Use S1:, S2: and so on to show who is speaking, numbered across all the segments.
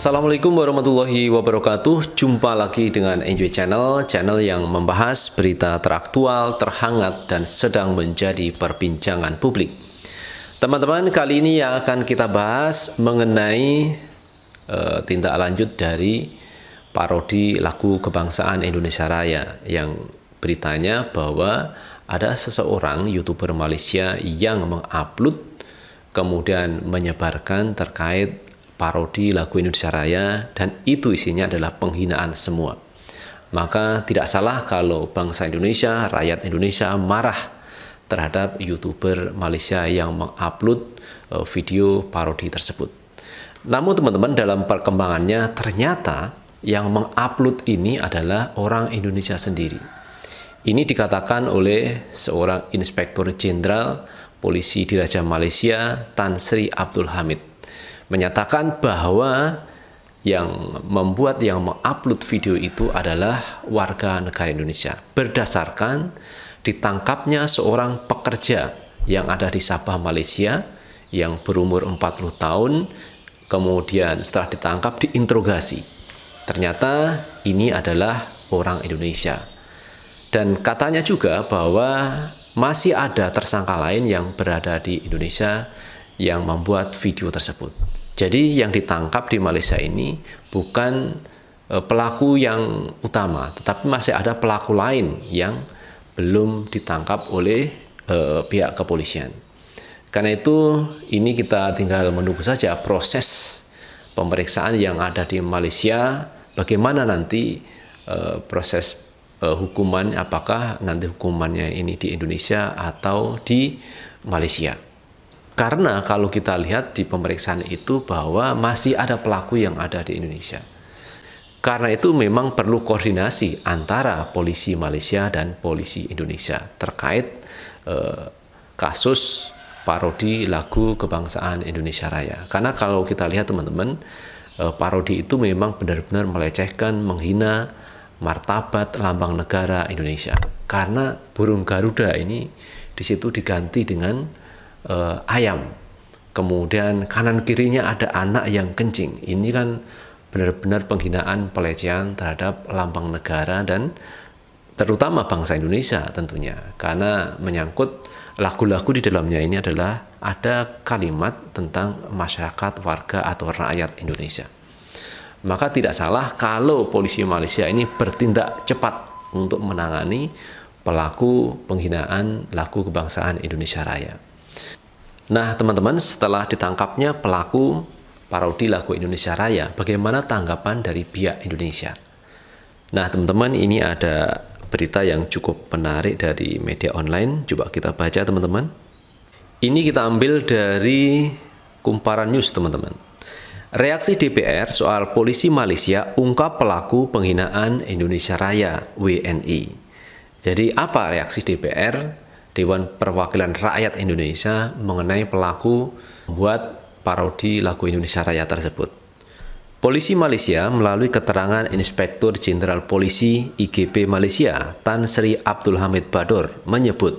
S1: Assalamualaikum warahmatullahi wabarakatuh Jumpa lagi dengan Enjoy Channel Channel yang membahas berita teraktual, terhangat, dan sedang menjadi perbincangan publik Teman-teman, kali ini yang akan kita bahas mengenai e, tindak lanjut dari parodi lagu kebangsaan Indonesia Raya yang beritanya bahwa ada seseorang YouTuber Malaysia yang mengupload kemudian menyebarkan terkait parodi lagu Indonesia Raya dan itu isinya adalah penghinaan semua. Maka tidak salah kalau bangsa Indonesia, rakyat Indonesia marah terhadap YouTuber Malaysia yang mengupload eh, video parodi tersebut. Namun teman-teman dalam perkembangannya ternyata yang mengupload ini adalah orang Indonesia sendiri. Ini dikatakan oleh seorang inspektur jenderal polisi Diraja Malaysia Tan Sri Abdul Hamid menyatakan bahwa yang membuat yang mengupload video itu adalah warga negara Indonesia berdasarkan ditangkapnya seorang pekerja yang ada di Sabah Malaysia yang berumur 40 tahun kemudian setelah ditangkap diinterogasi ternyata ini adalah orang Indonesia dan katanya juga bahwa masih ada tersangka lain yang berada di Indonesia yang membuat video tersebut. Jadi yang ditangkap di Malaysia ini bukan e, pelaku yang utama, tetapi masih ada pelaku lain yang belum ditangkap oleh eh, pihak kepolisian. Karena itu ini kita tinggal menunggu saja proses pemeriksaan yang ada di Malaysia, bagaimana nanti eh, proses eh, hukuman, apakah nanti hukumannya ini di Indonesia atau di Malaysia. Karena kalau kita lihat di pemeriksaan itu bahwa masih ada pelaku yang ada di Indonesia. Karena itu memang perlu koordinasi antara polisi Malaysia dan polisi Indonesia terkait eh, kasus parodi lagu kebangsaan Indonesia Raya. Karena kalau kita lihat teman-teman, eh, parodi itu memang benar-benar melecehkan, menghina martabat lambang negara Indonesia. Karena burung Garuda ini di situ diganti dengan uh, ayam. Kemudian kanan kirinya ada anak yang kencing. Ini kan benar-benar penghinaan pelecehan terhadap lambang negara dan terutama bangsa Indonesia tentunya. Karena menyangkut lagu-lagu di dalamnya ini adalah ada kalimat tentang masyarakat, warga atau rakyat Indonesia. Maka tidak salah kalau polisi Malaysia ini bertindak cepat untuk menangani pelaku penghinaan lagu kebangsaan Indonesia Raya. Nah, teman-teman, setelah ditangkapnya pelaku parodi lagu Indonesia Raya, bagaimana tanggapan dari pihak Indonesia? Nah, teman-teman, ini ada berita yang cukup menarik dari media online. Coba kita baca, teman-teman. Ini kita ambil dari Kumparan News, teman-teman. Reaksi DPR soal polisi Malaysia ungkap pelaku penghinaan Indonesia Raya WNI. Jadi apa reaksi DPR Dewan Perwakilan Rakyat Indonesia mengenai pelaku membuat parodi lagu Indonesia Raya tersebut. Polisi Malaysia melalui keterangan Inspektur Jenderal Polisi IGP Malaysia Tan Sri Abdul Hamid Badur menyebut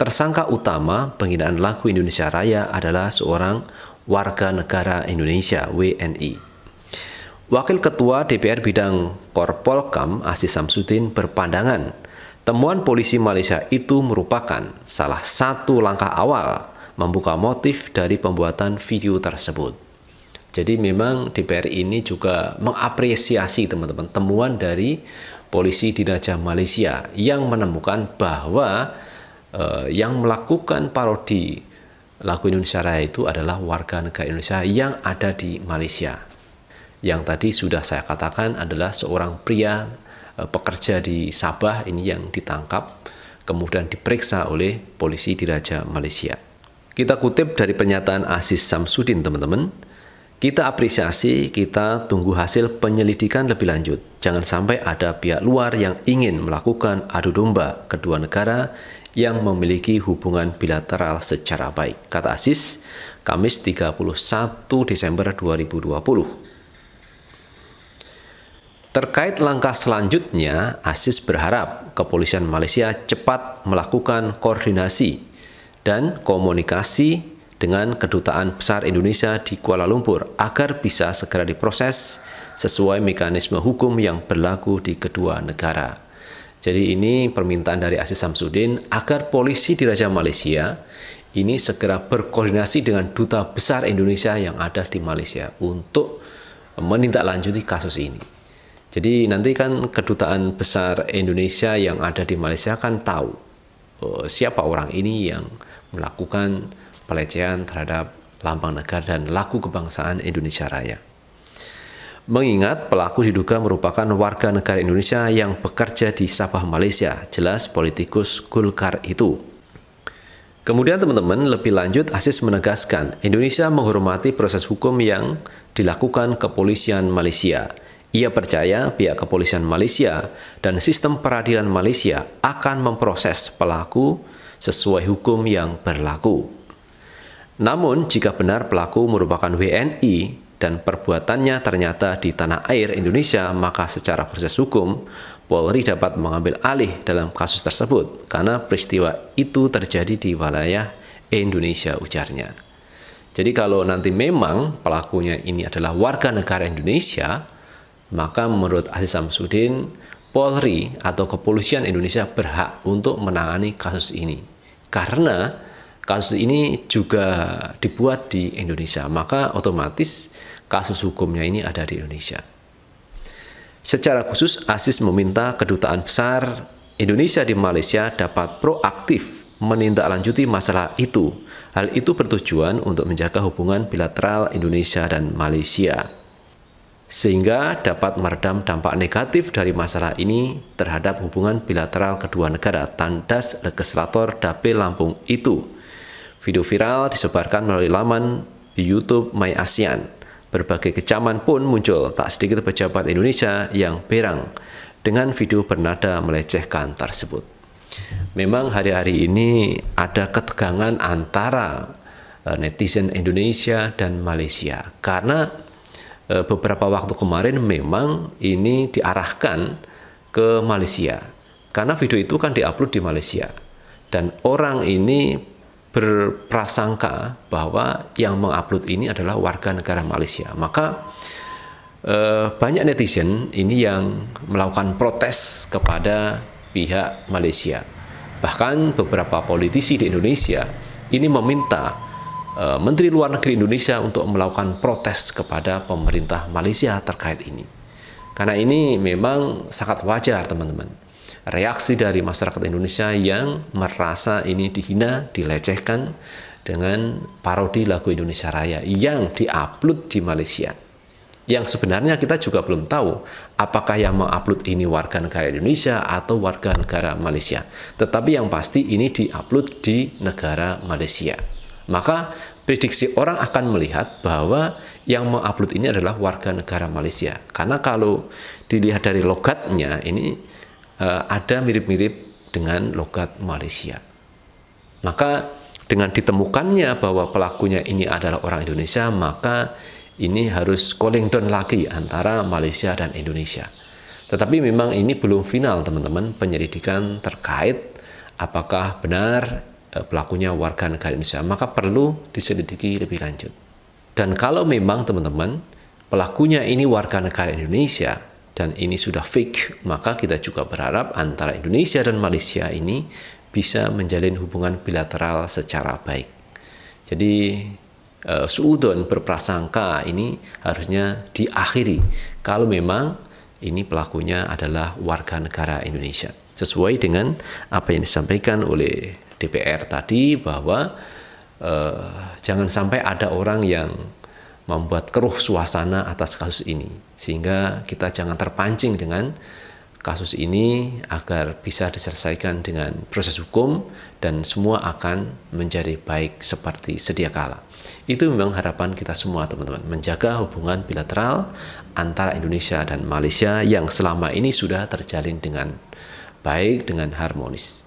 S1: tersangka utama penghinaan lagu Indonesia Raya adalah seorang warga negara Indonesia WNI. Wakil Ketua DPR Bidang Korpolkam Asis Samsudin berpandangan Temuan polisi Malaysia itu merupakan salah satu langkah awal membuka motif dari pembuatan video tersebut. Jadi memang DPR ini juga mengapresiasi teman-teman temuan dari polisi di Raja Malaysia yang menemukan bahwa eh, yang melakukan parodi lagu Indonesia Raya itu adalah warga negara Indonesia yang ada di Malaysia. Yang tadi sudah saya katakan adalah seorang pria Eh, pekerja di Sabah ini yang ditangkap kemudian diperiksa oleh polisi di Raja Malaysia. Kita kutip dari pernyataan Aziz Samsudin teman-teman. Kita apresiasi, kita tunggu hasil penyelidikan lebih lanjut. Jangan sampai ada pihak luar yang ingin melakukan adu domba kedua negara yang memiliki hubungan bilateral secara baik, kata Aziz, Kamis 31 Desember 2020. Terkait langkah selanjutnya, ASIS berharap kepolisian Malaysia cepat melakukan koordinasi dan komunikasi dengan Kedutaan Besar Indonesia di Kuala Lumpur agar bisa segera diproses sesuai mekanisme hukum yang berlaku di kedua negara. Jadi ini permintaan dari Aziz Samsudin agar polisi di Raja Malaysia ini segera berkoordinasi dengan Duta Besar Indonesia yang ada di Malaysia untuk menindaklanjuti kasus ini. Jadi nanti kan kedutaan besar Indonesia yang ada di Malaysia kan tahu uh, siapa orang ini yang melakukan pelecehan terhadap lambang negara dan laku kebangsaan Indonesia Raya. Mengingat pelaku diduga merupakan warga negara Indonesia yang bekerja di Sabah, Malaysia, jelas politikus Golkar itu. Kemudian teman-teman, lebih lanjut Asis menegaskan, Indonesia menghormati proses hukum yang dilakukan kepolisian Malaysia ia percaya pihak kepolisian Malaysia dan sistem peradilan Malaysia akan memproses pelaku sesuai hukum yang berlaku. Namun, jika benar pelaku merupakan WNI dan perbuatannya ternyata di tanah air Indonesia, maka secara proses hukum Polri dapat mengambil alih dalam kasus tersebut karena peristiwa itu terjadi di wilayah Indonesia ujarnya. Jadi kalau nanti memang pelakunya ini adalah warga negara Indonesia, maka menurut Aziz Samsudin, Polri atau Kepolisian Indonesia berhak untuk menangani kasus ini. Karena kasus ini juga dibuat di Indonesia, maka otomatis kasus hukumnya ini ada di Indonesia. Secara khusus, Aziz meminta kedutaan besar Indonesia di Malaysia dapat proaktif menindaklanjuti masalah itu. Hal itu bertujuan untuk menjaga hubungan bilateral Indonesia dan Malaysia sehingga dapat meredam dampak negatif dari masalah ini terhadap hubungan bilateral kedua negara tandas legislator Dapil Lampung itu. Video viral disebarkan melalui laman YouTube My ASEAN. Berbagai kecaman pun muncul, tak sedikit pejabat Indonesia yang berang dengan video bernada melecehkan tersebut. Memang hari-hari ini ada ketegangan antara eh, netizen Indonesia dan Malaysia karena Eh, beberapa waktu kemarin memang ini diarahkan ke Malaysia. Karena video itu kan diupload di Malaysia. Dan orang ini berprasangka bahwa yang mengupload ini adalah warga negara Malaysia. Maka eh, banyak netizen ini yang melakukan protes kepada pihak Malaysia. Bahkan beberapa politisi di Indonesia ini meminta Eh, Menteri Luar Negeri Indonesia untuk melakukan protes kepada pemerintah Malaysia terkait ini. Karena ini memang sangat wajar, teman-teman. Reaksi dari masyarakat Indonesia yang merasa ini dihina, dilecehkan dengan parodi lagu Indonesia Raya yang diupload di Malaysia. Yang sebenarnya kita juga belum tahu apakah yang mengupload ini warga negara Indonesia atau warga negara Malaysia. Tetapi yang pasti ini diupload di negara Malaysia. Maka prediksi orang akan melihat bahwa yang mengupload ini adalah warga negara Malaysia. Karena kalau dilihat dari logatnya ini uh, ada mirip-mirip dengan logat Malaysia. Maka dengan ditemukannya bahwa pelakunya ini adalah orang Indonesia, maka ini harus calling down lagi antara Malaysia dan Indonesia. Tetapi memang ini belum final teman-teman penyelidikan terkait apakah benar Eh, pelakunya warga negara Indonesia, maka perlu diselidiki lebih lanjut. Dan kalau memang teman-teman pelakunya ini warga negara Indonesia dan ini sudah fake, maka kita juga berharap antara Indonesia dan Malaysia ini bisa menjalin hubungan bilateral secara baik. Jadi uh, suudon berprasangka ini harusnya diakhiri kalau memang ini pelakunya adalah warga negara Indonesia sesuai dengan apa yang disampaikan oleh DPR tadi bahwa eh, jangan sampai ada orang yang membuat keruh suasana atas kasus ini sehingga kita jangan terpancing dengan kasus ini agar bisa diselesaikan dengan proses hukum dan semua akan menjadi baik seperti sedia kala. Itu memang harapan kita semua teman-teman, menjaga hubungan bilateral antara Indonesia dan Malaysia yang selama ini sudah terjalin dengan baik, dengan harmonis.